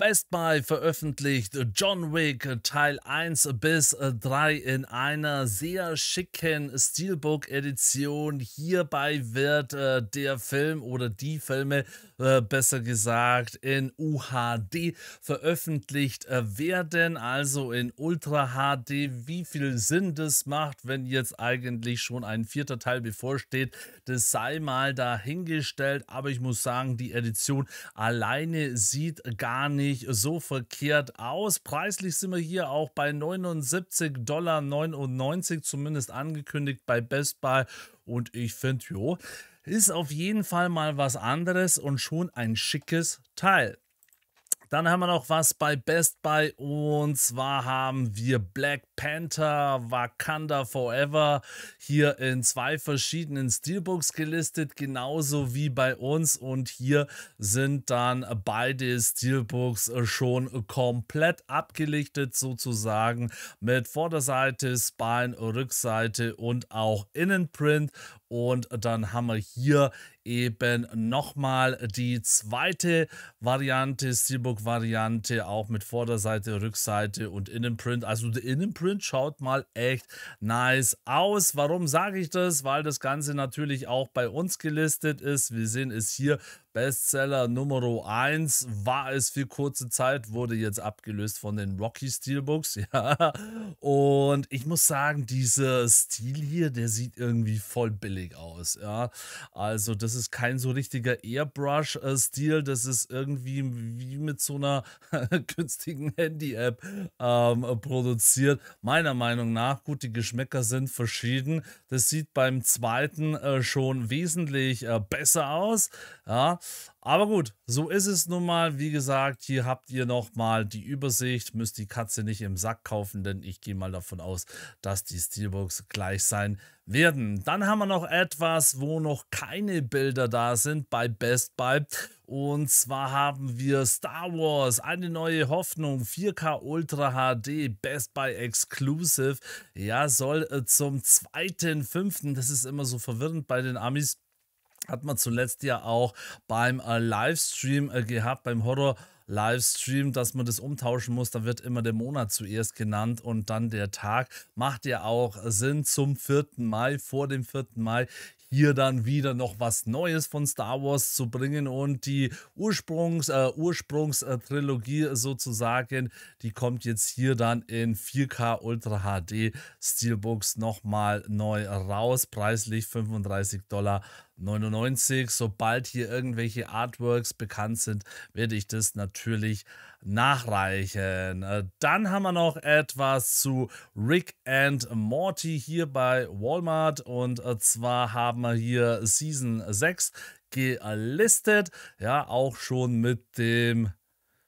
Best Buy veröffentlicht äh, John Wick äh, Teil 1 bis 3 äh, in einer sehr schicken Steelbook-Edition. Hierbei wird äh, der Film oder die Filme äh, besser gesagt in UHD veröffentlicht äh, werden, also in Ultra HD. Wie viel Sinn das macht, wenn jetzt eigentlich schon ein vierter Teil bevorsteht, das sei mal dahingestellt. Aber ich muss sagen, die Edition alleine sieht gar nicht nicht so verkehrt aus. Preislich sind wir hier auch bei 79,99 Dollar, zumindest angekündigt bei Best Buy. Und ich finde, jo, ist auf jeden Fall mal was anderes und schon ein schickes Teil. Dann haben wir noch was bei Best Buy und zwar haben wir Black Panther Wakanda Forever hier in zwei verschiedenen Steelbooks gelistet, genauso wie bei uns und hier sind dann beide Steelbooks schon komplett abgelichtet sozusagen mit Vorderseite, Spine, Rückseite und auch Innenprint und dann haben wir hier eben nochmal die zweite Variante, Steelbook-Variante, auch mit Vorderseite, Rückseite und Innenprint. Also der Innenprint schaut mal echt nice aus. Warum sage ich das? Weil das Ganze natürlich auch bei uns gelistet ist. Wir sehen es hier Bestseller Nummer 1 war es für kurze Zeit, wurde jetzt abgelöst von den Rocky Steelbooks, ja. Und ich muss sagen, dieser Stil hier, der sieht irgendwie voll billig aus, ja. Also, das ist kein so richtiger Airbrush-Stil, das ist irgendwie wie mit so einer günstigen Handy-App ähm, produziert. Meiner Meinung nach, gut, die Geschmäcker sind verschieden. Das sieht beim zweiten äh, schon wesentlich äh, besser aus, ja. Aber gut, so ist es nun mal. Wie gesagt, hier habt ihr nochmal die Übersicht. Müsst die Katze nicht im Sack kaufen, denn ich gehe mal davon aus, dass die Steelbooks gleich sein werden. Dann haben wir noch etwas, wo noch keine Bilder da sind bei Best Buy. Und zwar haben wir Star Wars, eine neue Hoffnung, 4K Ultra HD, Best Buy Exclusive. Ja, soll äh, zum 2.5., das ist immer so verwirrend bei den Amis, hat man zuletzt ja auch beim äh, Livestream äh, gehabt, beim Horror. Livestream, dass man das umtauschen muss. Da wird immer der Monat zuerst genannt und dann der Tag. Macht ja auch äh, Sinn zum 4. Mai, vor dem 4. Mai hier dann wieder noch was Neues von Star Wars zu bringen und die Ursprungs, äh, Ursprungstrilogie sozusagen, die kommt jetzt hier dann in 4K Ultra HD Steelbooks nochmal neu raus, preislich 35 Dollar 99. Sobald hier irgendwelche Artworks bekannt sind, werde ich das natürlich nachreichen. Äh, dann haben wir noch etwas zu Rick and Morty hier bei Walmart. Und äh, zwar haben wir hier Season 6 gelistet. Ja, auch schon mit dem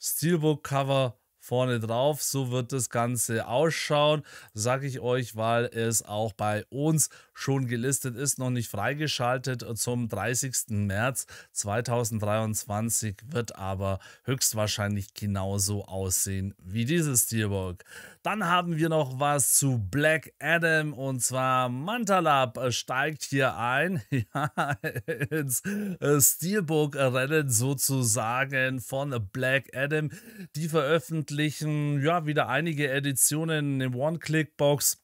Steelbook-Cover vorne drauf. So wird das Ganze ausschauen, sage ich euch, weil es auch bei uns schon gelistet ist, noch nicht freigeschaltet. Zum 30. März 2023 wird aber höchstwahrscheinlich genauso aussehen wie dieses Steelbook. Dann haben wir noch was zu Black Adam und zwar Mantalab steigt hier ein ja, ins Steelbook-Rennen sozusagen von Black Adam. Die veröffentlicht veröffentlichen ja wieder einige Editionen in der One-Click-Box,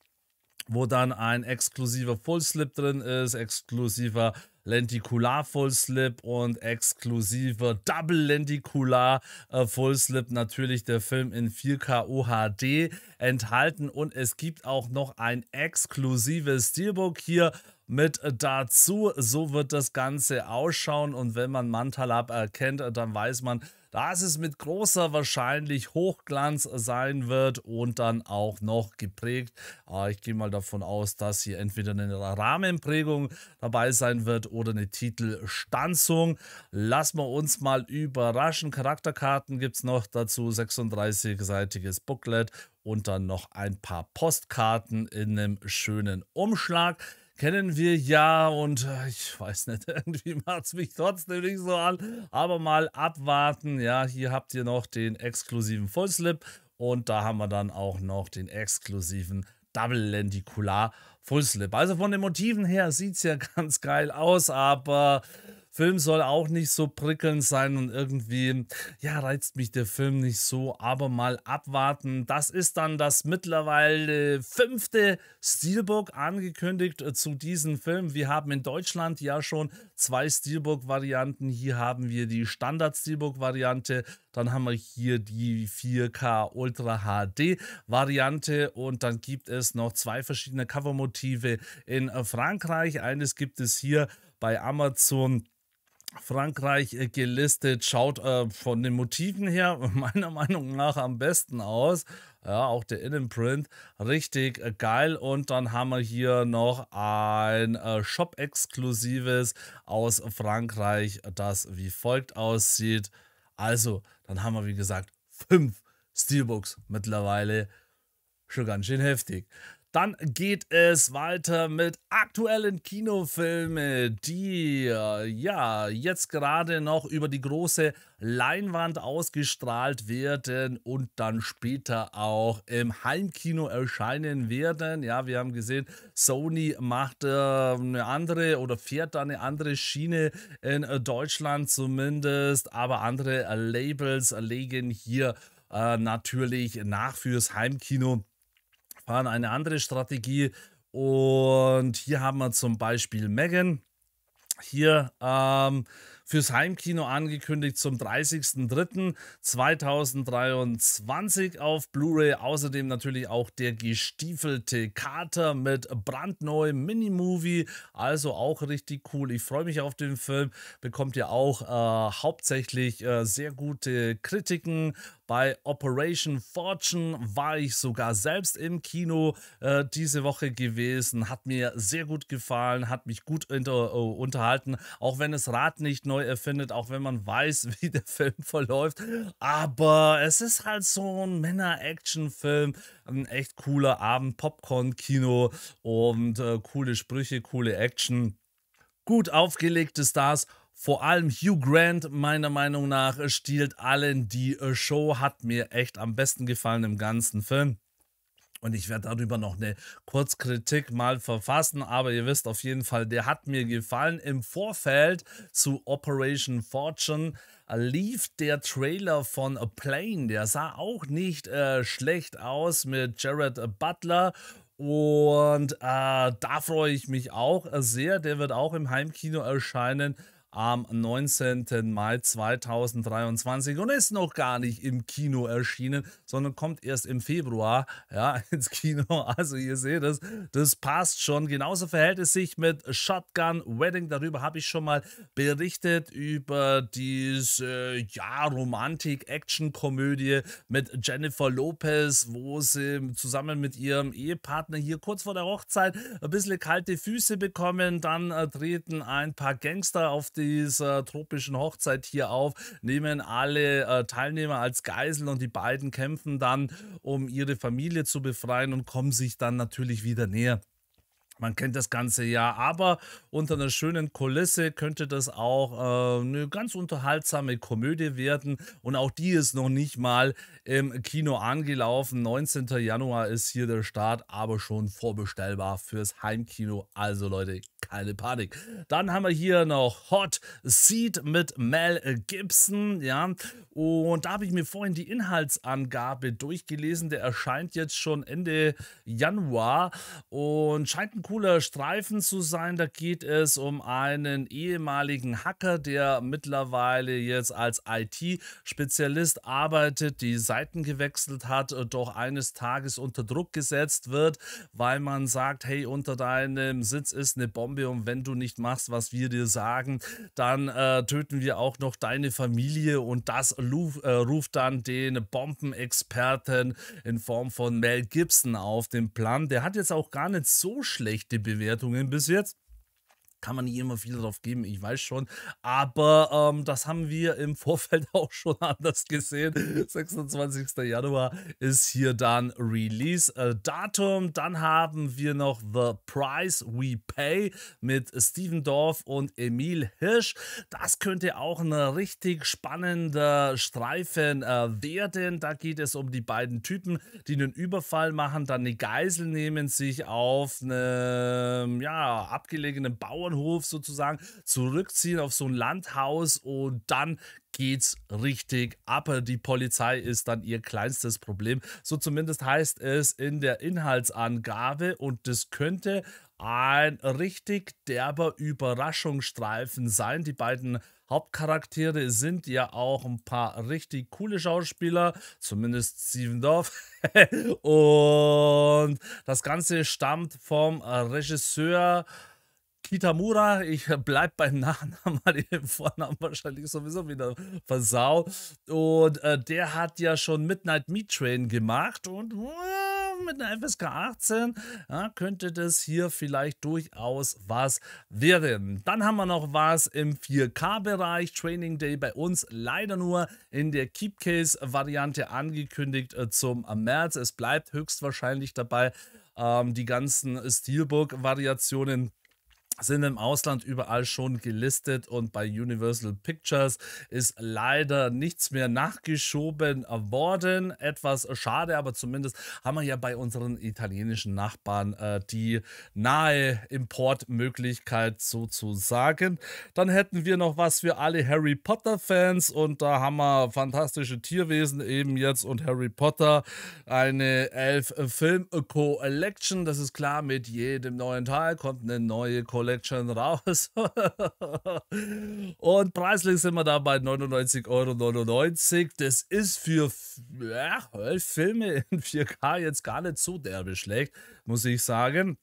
wo dann ein exklusiver Full-Slip drin ist, exklusiver Lentikular Fullslip und exklusiver Double lenticular äh, Fullslip natürlich der Film in 4K OHD enthalten und es gibt auch noch ein exklusives Steelbook hier mit dazu. So wird das Ganze ausschauen und wenn man Mantalab erkennt, dann weiß man, dass es mit großer wahrscheinlich Hochglanz sein wird und dann auch noch geprägt. Ah, ich gehe mal davon aus, dass hier entweder eine Rahmenprägung dabei sein wird oder eine Titelstanzung. Lassen wir uns mal überraschen. Charakterkarten gibt es noch dazu, 36-seitiges Booklet und dann noch ein paar Postkarten in einem schönen Umschlag kennen wir ja und äh, ich weiß nicht, irgendwie macht es mich trotzdem nicht so an. Aber mal abwarten. Ja, hier habt ihr noch den exklusiven Fullslip und da haben wir dann auch noch den exklusiven Double Lenticular Fullslip. Also von den Motiven her sieht es ja ganz geil aus, aber Film soll auch nicht so prickelnd sein und irgendwie, ja, reizt mich der Film nicht so, aber mal abwarten. Das ist dann das mittlerweile fünfte Steelbook angekündigt äh, zu diesem Film. Wir haben in Deutschland ja schon zwei Steelbook-Varianten. Hier haben wir die Standard-Steelbook-Variante. Dann haben wir hier die 4K Ultra HD Variante und dann gibt es noch zwei verschiedene Covermotive in äh, Frankreich. Eines gibt es hier bei Amazon Frankreich äh, gelistet, schaut äh, von den Motiven her meiner Meinung nach am besten aus. Ja, auch der Innenprint, richtig äh, geil. Und dann haben wir hier noch ein äh, Shop-exklusives aus Frankreich, das wie folgt aussieht. Also, dann haben wir wie gesagt fünf Steelbooks mittlerweile. Schon ganz schön heftig. Dann geht es weiter mit aktuellen Kinofilmen, die äh, ja jetzt gerade noch über die große Leinwand ausgestrahlt werden und dann später auch im Heimkino erscheinen werden. Ja, wir haben gesehen, Sony macht äh, eine andere oder fährt da eine andere Schiene in äh, Deutschland zumindest, aber andere äh, Labels legen hier äh, natürlich nach fürs Heimkino fahren eine andere Strategie. Und hier haben wir zum Beispiel Megan hier ähm, fürs Heimkino angekündigt zum 30.03.2023 auf Blu-ray. Außerdem natürlich auch der gestiefelte Kater mit brandneuem Minimovie. Also auch richtig cool. Ich freue mich auf den Film. Bekommt ja auch äh, hauptsächlich äh, sehr gute Kritiken. Bei Operation Fortune war ich sogar selbst im Kino äh, diese Woche gewesen. Hat mir sehr gut gefallen, hat mich gut inter, uh, unterhalten, auch wenn das Rad nicht neu erfindet, auch wenn man weiß, wie der Film verläuft. Aber es ist halt so ein Männer-Action-Film, ein echt cooler Abend, Popcorn-Kino und äh, coole Sprüche, coole Action gut aufgelegte Stars vor allem Hugh Grant, meiner Meinung nach, äh, stiehlt allen die äh, Show, hat mir echt am besten gefallen im ganzen Film. Und ich werde darüber noch eine Kurzkritik mal verfassen, aber ihr wisst auf jeden Fall, der hat mir gefallen. Im Vorfeld zu Operation Fortune äh, lief der Trailer von A Plane, der sah auch nicht äh, schlecht aus mit Jared Butler und äh, da freue ich mich auch sehr, der wird auch im Heimkino erscheinen am 19. Mai 2023 und ist noch gar nicht im Kino erschienen, sondern kommt erst im Februar ja, ins Kino. Also ihr seht es, das passt schon. Genauso verhält es sich mit Shotgun Wedding. Darüber habe ich schon mal berichtet, über diese ja, Romantik-Action-Komödie mit Jennifer Lopez, wo sie zusammen mit ihrem Ehepartner hier kurz vor der Hochzeit ein bisschen kalte Füße bekommen. Dann äh, treten ein paar Gangster auf den dieser tropischen Hochzeit hier auf, nehmen alle äh, Teilnehmer als Geiseln und die beiden kämpfen dann, um ihre Familie zu befreien und kommen sich dann natürlich wieder näher. Man kennt das ganze Jahr, aber unter einer schönen Kulisse könnte das auch äh, eine ganz unterhaltsame Komödie werden. Und auch die ist noch nicht mal im Kino angelaufen. 19. Januar ist hier der Start, aber schon vorbestellbar fürs Heimkino. Also Leute, keine Panik. Dann haben wir hier noch Hot Seat mit Mel Gibson. Ja, und da habe ich mir vorhin die Inhaltsangabe durchgelesen. Der erscheint jetzt schon Ende Januar und scheint ein cooler Streifen zu sein. Da geht es um einen ehemaligen Hacker, der mittlerweile jetzt als IT-Spezialist arbeitet, die Seiten gewechselt hat, doch eines Tages unter Druck gesetzt wird, weil man sagt, hey, unter deinem Sitz ist eine Bombe und wenn du nicht machst, was wir dir sagen, dann äh, töten wir auch noch deine Familie und das äh, ruft dann den Bombenexperten in Form von Mel Gibson auf den Plan. Der hat jetzt auch gar nicht so schlecht schlechte Bewertungen bis jetzt kann man nicht immer viel drauf geben, ich weiß schon. Aber ähm, das haben wir im Vorfeld auch schon anders gesehen. 26. Januar ist hier dann Release-Datum. Äh, dann haben wir noch The Price We Pay mit Steven Dorf und Emil Hirsch. Das könnte auch ein richtig spannender Streifen äh, werden. Da geht es um die beiden Typen, die einen Überfall machen, dann eine Geisel nehmen, sich auf einem ja, abgelegenen Bauern Bauernhof sozusagen zurückziehen auf so ein Landhaus und dann geht's richtig ab. Also die Polizei ist dann ihr kleinstes Problem. So zumindest heißt es in der Inhaltsangabe und das könnte ein richtig derber Überraschungsstreifen sein. Die beiden Hauptcharaktere sind ja auch ein paar richtig coole Schauspieler, zumindest Steven und das Ganze stammt vom Regisseur Kitamura, ich bleibe beim Nachnamen, weil ich den Vornamen wahrscheinlich sowieso wieder versau. Und äh, der hat ja schon Midnight Meat Train gemacht und äh, mit einer FSK 18 ja, könnte das hier vielleicht durchaus was werden. Dann haben wir noch was im 4K-Bereich. Training Day bei uns leider nur in der Keepcase-Variante angekündigt äh, zum März. Es bleibt höchstwahrscheinlich dabei. Ähm, die ganzen Steelbook-Variationen sind im Ausland überall schon gelistet und bei Universal Pictures ist leider nichts mehr nachgeschoben worden. Etwas schade, aber zumindest haben wir ja bei unseren italienischen Nachbarn äh, die nahe Importmöglichkeit sozusagen. Dann hätten wir noch was für alle Harry Potter Fans und da haben wir fantastische Tierwesen eben jetzt und Harry Potter eine elf Film Collection. Das ist klar, mit jedem neuen Teil kommt eine neue Collection Amulett schon raus. und preislich sind wir da bei 99,99 Euro. Das ist für ja, Filme in 4K jetzt gar nicht so derbe schlecht, muss ich sagen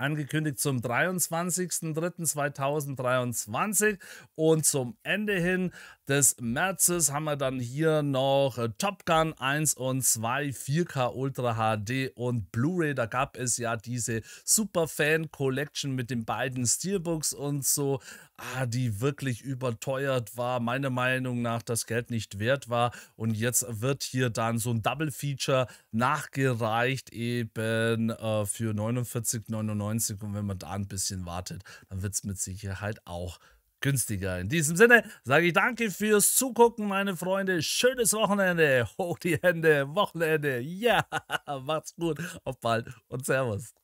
angekündigt zum 23.03.2023 und zum Ende hin des Märzes haben wir dann hier noch Top Gun 1 und 2 4K Ultra HD und Blu-ray. Da gab es ja diese Super Fan Collection mit den beiden Steelbooks und so, ah, die wirklich überteuert war, meiner Meinung nach das Geld nicht wert war und jetzt wird hier dann so ein Double Feature nachgereicht eben äh, für 49,99 90 und wenn man da ein bisschen wartet, dann wird es mit Sicherheit auch günstiger. In diesem Sinne sage ich danke fürs Zugucken, meine Freunde. Schönes Wochenende. Hoch die Hände. Wochenende. Ja, macht's gut. Auf bald und Servus.